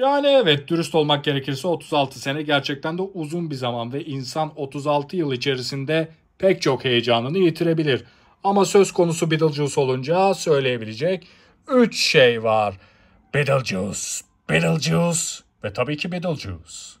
Yani evet dürüst olmak gerekirse 36 sene gerçekten de uzun bir zaman ve insan 36 yıl içerisinde pek çok heyecanını yitirebilir. Ama söz konusu Beetlejuice olunca söyleyebilecek 3 şey var. Beetlejuice, Beetlejuice ve tabii ki Beetlejuice.